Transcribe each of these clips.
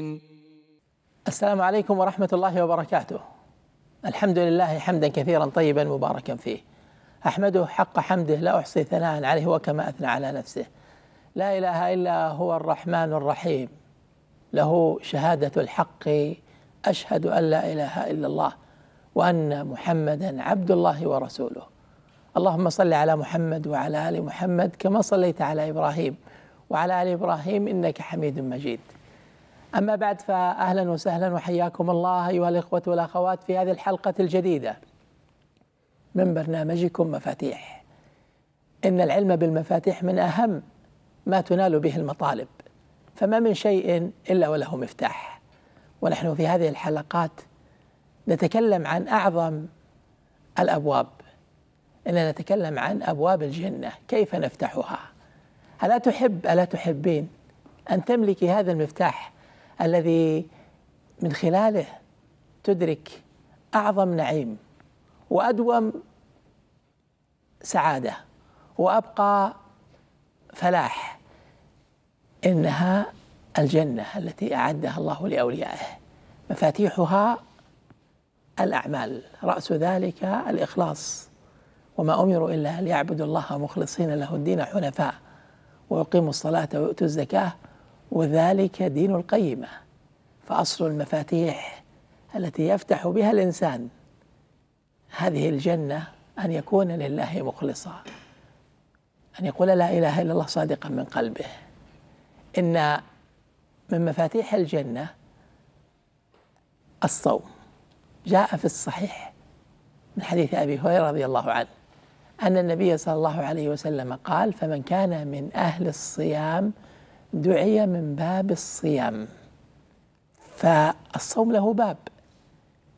العالمين السلام عليكم ورحمة الله وبركاته الحمد لله حمدا كثيرا طيبا مباركا فيه أحمده حق حمده لا أحصي ثناء عليه وكما أثنى على نفسه لا إله إلا هو الرحمن الرحيم له شهادة الحق أشهد أن لا إله إلا الله وأن محمدا عبد الله ورسوله اللهم صل على محمد وعلى آل محمد كما صليت على إبراهيم وعلى آل إبراهيم إنك حميد مجيد أما بعد فأهلا وسهلا وحياكم الله أيها الإخوة والأخوات في هذه الحلقة الجديدة من برنامجكم مفاتيح إن العلم بالمفاتيح من أهم ما تنال به المطالب فما من شيء إلا وله مفتاح ونحن في هذه الحلقات نتكلم عن أعظم الأبواب إننا نتكلم عن أبواب الجنة كيف نفتحها ألا تحب ألا تحبين أن تملكي هذا المفتاح الذي من خلاله تدرك اعظم نعيم وادوم سعاده وابقى فلاح انها الجنه التي اعدها الله لاوليائه مفاتيحها الاعمال راس ذلك الاخلاص وما امروا الا ليعبدوا الله مخلصين له الدين حنفاء ويقيموا الصلاه ويؤتوا الزكاه وذلك دين القيمة فأصل المفاتيح التي يفتح بها الإنسان هذه الجنة أن يكون لله مخلصا أن يقول لا إله إلا الله صادقا من قلبه إن من مفاتيح الجنة الصوم جاء في الصحيح من حديث أبي هريرة رضي الله عنه أن النبي صلى الله عليه وسلم قال فمن كان من أهل الصيام دعي من باب الصيام فالصوم له باب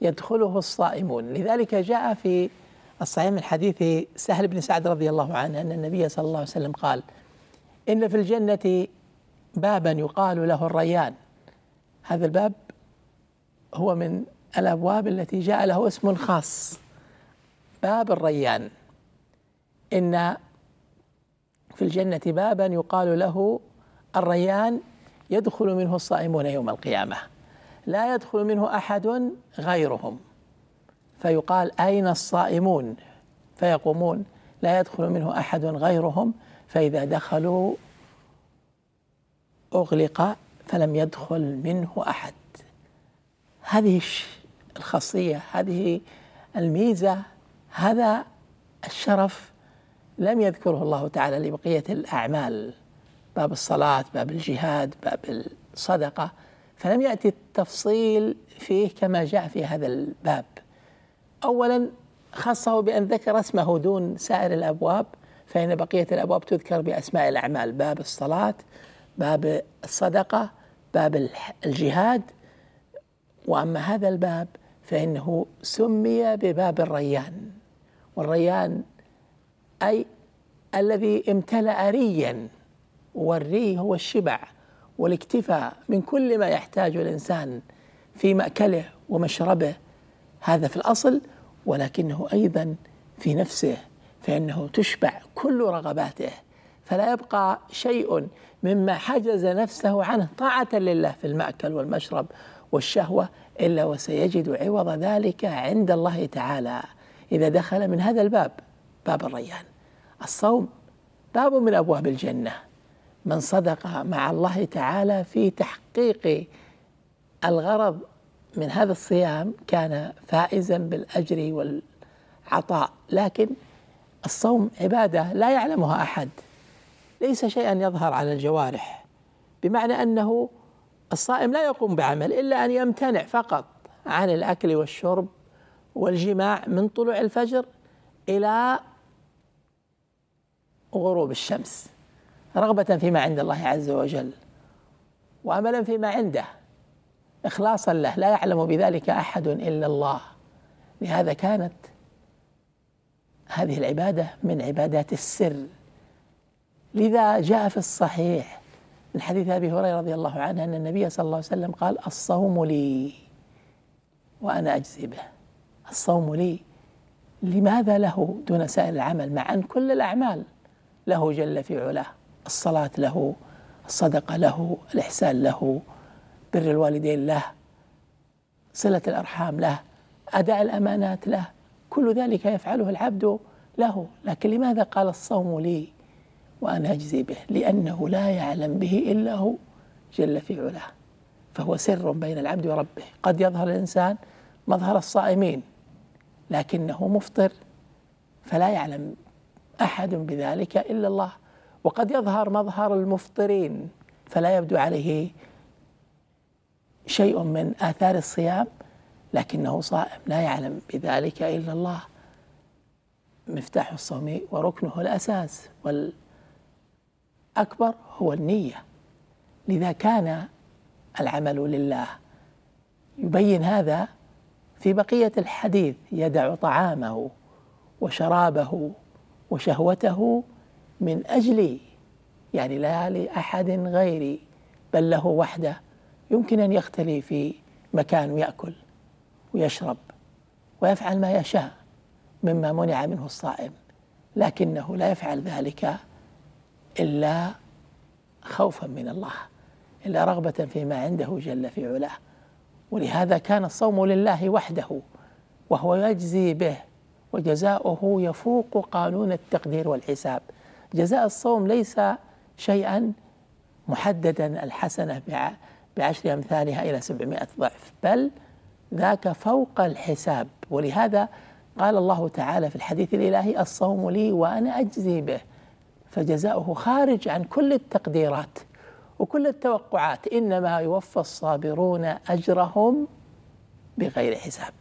يدخله الصائمون لذلك جاء في الصحيح من حديث سهل بن سعد رضي الله عنه أن النبي صلى الله عليه وسلم قال إن في الجنة بابا يقال له الريان هذا الباب هو من الابواب التي جاء له اسم خاص باب الريان ان في الجنه بابا يقال له الريان يدخل منه الصائمون يوم القيامه لا يدخل منه احد غيرهم فيقال اين الصائمون فيقومون لا يدخل منه احد غيرهم فاذا دخلوا اغلق فلم يدخل منه احد هذه الخاصيه هذه الميزه هذا الشرف لم يذكره الله تعالى لبقيه الاعمال باب الصلاة باب الجهاد باب الصدقة فلم يأتي التفصيل فيه كما جاء في هذا الباب أولا خصه بأن ذكر اسمه دون سائر الأبواب فإن بقية الأبواب تذكر بأسماء الأعمال باب الصلاة باب الصدقة باب الجهاد وأما هذا الباب فإنه سمي بباب الريان والريان أي الذي امتلأ ريا والري هو الشبع والاكتفاء من كل ما يحتاجه الإنسان في مأكله ومشربه هذا في الأصل ولكنه أيضا في نفسه فإنه تشبع كل رغباته فلا يبقى شيء مما حجز نفسه عنه طاعة لله في المأكل والمشرب والشهوة إلا وسيجد عوض ذلك عند الله تعالى إذا دخل من هذا الباب باب الريان الصوم باب من أبواب الجنة من صدق مع الله تعالى في تحقيق الغرض من هذا الصيام كان فائزا بالاجر والعطاء لكن الصوم عباده لا يعلمها احد ليس شيئا يظهر على الجوارح بمعنى انه الصائم لا يقوم بعمل الا ان يمتنع فقط عن الاكل والشرب والجماع من طلوع الفجر الى غروب الشمس رغبة فيما عند الله عز وجل وأملا فيما عنده إخلاصا له لا يعلم بذلك أحد إلا الله لهذا كانت هذه العبادة من عبادات السر لذا جاء في الصحيح من حديث أبي هريرة رضي الله عنه أن النبي صلى الله عليه وسلم قال الصوم لي وأنا أجزي به الصوم لي لماذا له دون سائر العمل مع أن كل الأعمال له جل في علاه الصلاة له الصدقة له الإحسان له بر الوالدين له صلة الأرحام له أداء الأمانات له كل ذلك يفعله العبد له لكن لماذا قال الصوم لي وأنا أجزي به لأنه لا يعلم به إلا هو جل في علاه فهو سر بين العبد وربه قد يظهر الإنسان مظهر الصائمين لكنه مفطر فلا يعلم أحد بذلك إلا الله وقد يظهر مظهر المفطرين فلا يبدو عليه شيء من آثار الصيام لكنه صائم لا يعلم بذلك إلا الله مفتاح الصوم وركنه الأساس والأكبر هو النية لذا كان العمل لله يبين هذا في بقية الحديث يدع طعامه وشرابه وشهوته من أجلي يعني لا لأحد غيري بل له وحده يمكن أن يختلي في مكان ويأكل ويشرب ويفعل ما يشاء مما منع منه الصائم لكنه لا يفعل ذلك إلا خوفا من الله إلا رغبة فيما عنده جل في علاه ولهذا كان الصوم لله وحده وهو يجزي به وجزاؤه يفوق قانون التقدير والحساب جزاء الصوم ليس شيئا محددا الحسنة بعشر أمثالها إلى سبعمائة ضعف بل ذاك فوق الحساب ولهذا قال الله تعالى في الحديث الإلهي الصوم لي وأنا أجزي به فجزاؤه خارج عن كل التقديرات وكل التوقعات إنما يوفى الصابرون أجرهم بغير حساب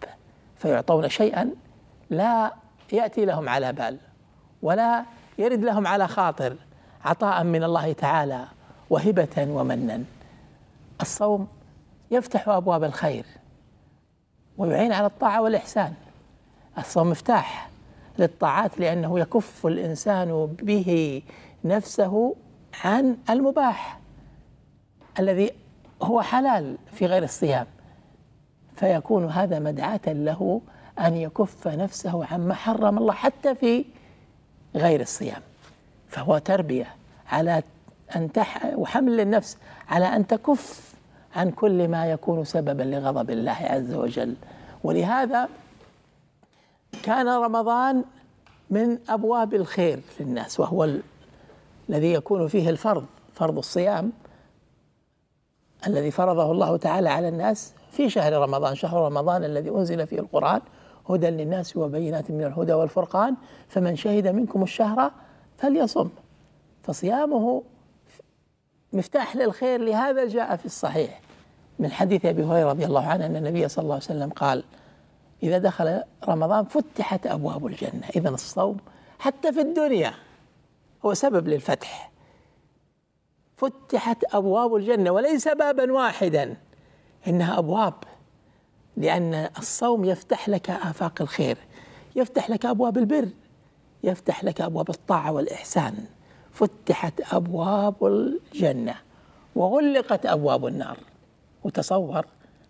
فيعطون شيئا لا يأتي لهم على بال ولا يرد لهم على خاطر عطاء من الله تعالى وهبة ومنا الصوم يفتح أبواب الخير ويعين على الطاعة والإحسان الصوم مفتاح للطاعات لأنه يكف الإنسان به نفسه عن المباح الذي هو حلال في غير الصيام فيكون هذا مدعاة له أن يكف نفسه عما حرم الله حتى في غير الصيام فهو تربية على أن تح وحمل النفس على أن تكف عن كل ما يكون سببا لغضب الله عز وجل ولهذا كان رمضان من أبواب الخير للناس وهو ال... الذي يكون فيه الفرض فرض الصيام الذي فرضه الله تعالى على الناس في شهر رمضان شهر رمضان الذي أنزل فيه القرآن هدى للناس وبينات من الهدى والفرقان فمن شهد منكم الشهر فليصم فصيامه مفتاح للخير لهذا جاء في الصحيح من حديث ابي هريره رضي الله عنه ان النبي صلى الله عليه وسلم قال اذا دخل رمضان فتحت ابواب الجنه اذا الصوم حتى في الدنيا هو سبب للفتح فتحت ابواب الجنه وليس بابا واحدا انها ابواب لأن الصوم يفتح لك آفاق الخير يفتح لك أبواب البر يفتح لك أبواب الطاعة والإحسان فتحت أبواب الجنة وغلقت أبواب النار وتصور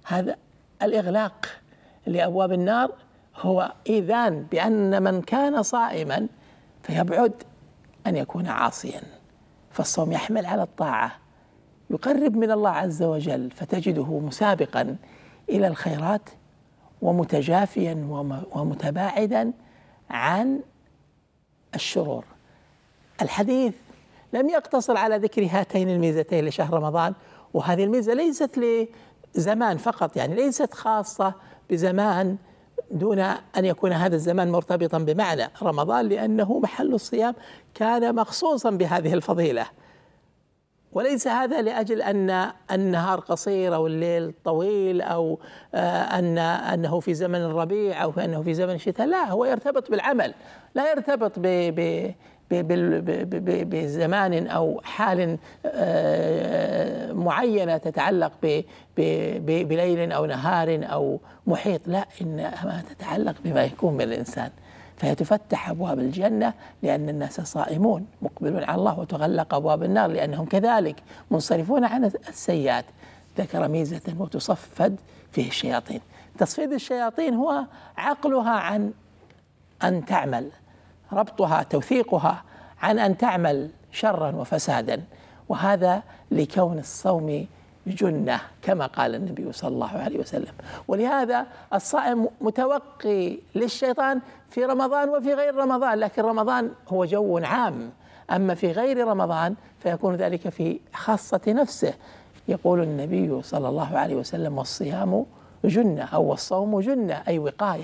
هذا الإغلاق لأبواب النار هو إذان بأن من كان صائما فيبعد أن يكون عاصيا فالصوم يحمل على الطاعة يقرب من الله عز وجل فتجده مسابقا الى الخيرات ومتجافيا ومتباعدا عن الشرور الحديث لم يقتصر على ذكر هاتين الميزتين لشهر رمضان وهذه الميزه ليست لزمان فقط يعني ليست خاصه بزمان دون ان يكون هذا الزمان مرتبطا بمعنى رمضان لانه محل الصيام كان مخصوصا بهذه الفضيله وليس هذا لاجل ان النهار قصير او الليل طويل او آه، ان انه في زمن الربيع او انه في زمن الشتاء، لا هو يرتبط بالعمل، لا يرتبط ب ب بزمان او حال آه، معينه تتعلق بليل او نهار او محيط، لا انما تتعلق بما يكون بالانسان. فيتفتح أبواب الجنة لأن الناس صائمون مقبلون على الله وتغلق أبواب النار لأنهم كذلك منصرفون عن السيئات ذكر ميزة وتصفد فيه الشياطين تصفيد الشياطين هو عقلها عن أن تعمل ربطها توثيقها عن أن تعمل شرا وفسادا وهذا لكون الصوم جنة كما قال النبي صلى الله عليه وسلم ولهذا الصائم متوقي للشيطان في رمضان وفي غير رمضان لكن رمضان هو جو عام أما في غير رمضان فيكون ذلك في خاصة نفسه يقول النبي صلى الله عليه وسلم والصيام جنة أو الصوم جنة أي وقاية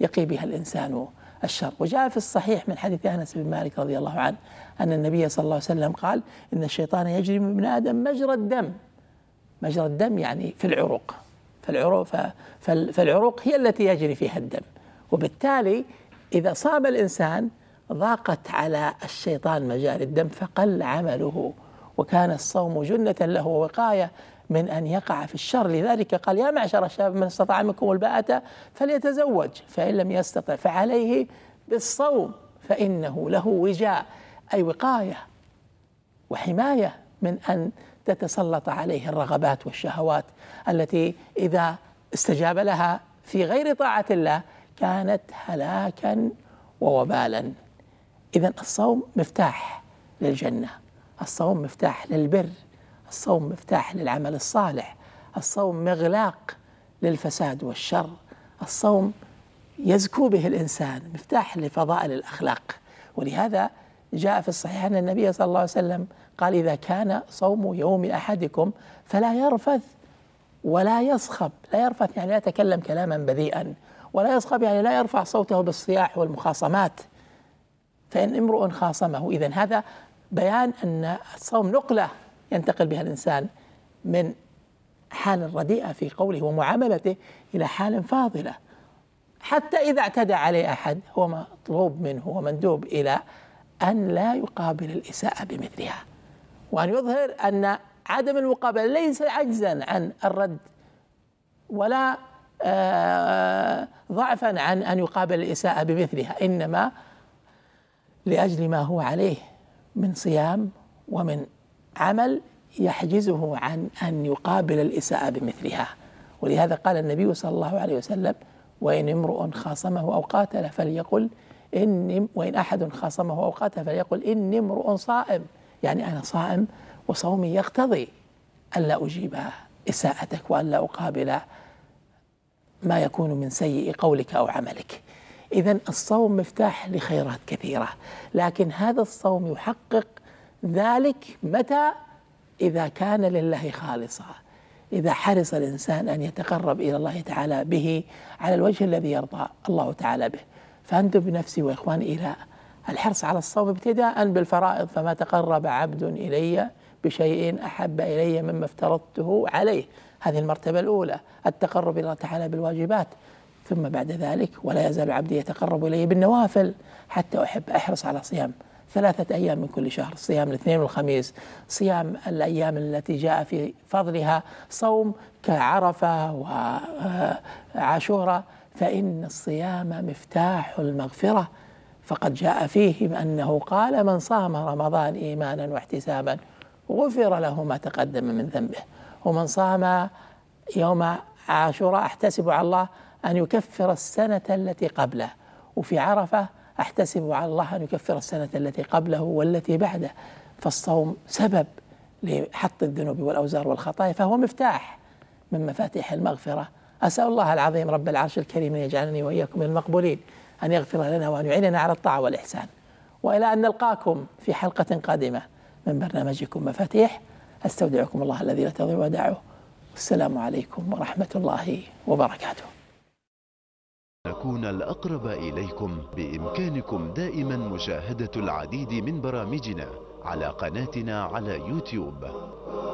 يقي بها الإنسان الشر وجاء في الصحيح من حديث أنس بن مالك رضي الله عنه أن النبي صلى الله عليه وسلم قال إن الشيطان يجري من ابن آدم مجرى الدم مجرى الدم يعني في العروق فالعروق فالعروق هي التي يجري فيها الدم وبالتالي إذا صاب الإنسان ضاقت على الشيطان مجاري الدم فقل عمله وكان الصوم جنة له ووقاية من أن يقع في الشر لذلك قال يا معشر الشباب من استطاع منكم الباءة فليتزوج فإن لم يستطع فعليه بالصوم فإنه له وجاء أي وقاية وحماية من أن تتسلط عليه الرغبات والشهوات التي اذا استجاب لها في غير طاعه الله كانت هلاكا ووبالا اذا الصوم مفتاح للجنه الصوم مفتاح للبر الصوم مفتاح للعمل الصالح الصوم مغلاق للفساد والشر الصوم يزكو به الانسان مفتاح لفضائل الاخلاق ولهذا جاء في الصحيح أن النبي صلى الله عليه وسلم قال إذا كان صوم يوم أحدكم فلا يرفث ولا يصخب لا يرفث يعني لا يتكلم كلاما بذيئا ولا يصخب يعني لا يرفع صوته بالصياح والمخاصمات فإن امرؤ خاصمه إذا هذا بيان أن الصوم نقلة ينتقل بها الإنسان من حال رديئة في قوله ومعاملته إلى حال فاضلة حتى إذا اعتدى عليه أحد هو مطلوب منه ومندوب إلى أن لا يقابل الإساءة بمثلها وأن يظهر أن عدم المقابلة ليس عجزا عن الرد ولا آه، ضعفا عن أن يقابل الإساءة بمثلها إنما لأجل ما هو عليه من صيام ومن عمل يحجزه عن أن يقابل الإساءة بمثلها ولهذا قال النبي صلى الله عليه وسلم وإن امرؤ خاصمه أو قاتل فليقل إن وإن أحد خاصمه قاتل فليقل إني امرؤ صائم يعني أنا صائم وصومي يقتضي ألا أجيب إساءتك وألا أقابل ما يكون من سيء قولك أو عملك إذا الصوم مفتاح لخيرات كثيرة لكن هذا الصوم يحقق ذلك متى إذا كان لله خالصا إذا حرص الإنسان أن يتقرب إلى الله تعالى به على الوجه الذي يرضى الله تعالى به فأندب بنفسي وإخواني إلى الحرص على الصوم ابتداء بالفرائض فما تقرب عبد إلي بشيء أحب إلي مما افترضته عليه هذه المرتبة الأولى التقرب إلى الله تعالى بالواجبات ثم بعد ذلك ولا يزال عبدي يتقرب إلي بالنوافل حتى أحب أحرص على صيام ثلاثة أيام من كل شهر صيام الاثنين والخميس صيام الأيام التي جاء في فضلها صوم كعرفة وعاشوره فإن الصيام مفتاح المغفرة فقد جاء فيه أنه قال من صام رمضان إيمانا واحتسابا غفر له ما تقدم من ذنبه ومن صام يوم عاشوراء احتسب على الله أن يكفر السنة التي قبله وفي عرفة احتسب على الله أن يكفر السنة التي قبله والتي بعده فالصوم سبب لحط الذنوب والأوزار والخطايا فهو مفتاح من مفاتيح المغفرة أسأل الله العظيم رب العرش الكريم أن يجعلني وإياكم من المقبولين أن يغفر لنا وأن يعيننا على الطاعة والإحسان وإلى أن نلقاكم في حلقة قادمة من برنامجكم مفاتيح أستودعكم الله الذي لا تضيع وداعه والسلام عليكم ورحمة الله وبركاته نكون الأقرب إليكم بإمكانكم دائما مشاهدة العديد من برامجنا على قناتنا على يوتيوب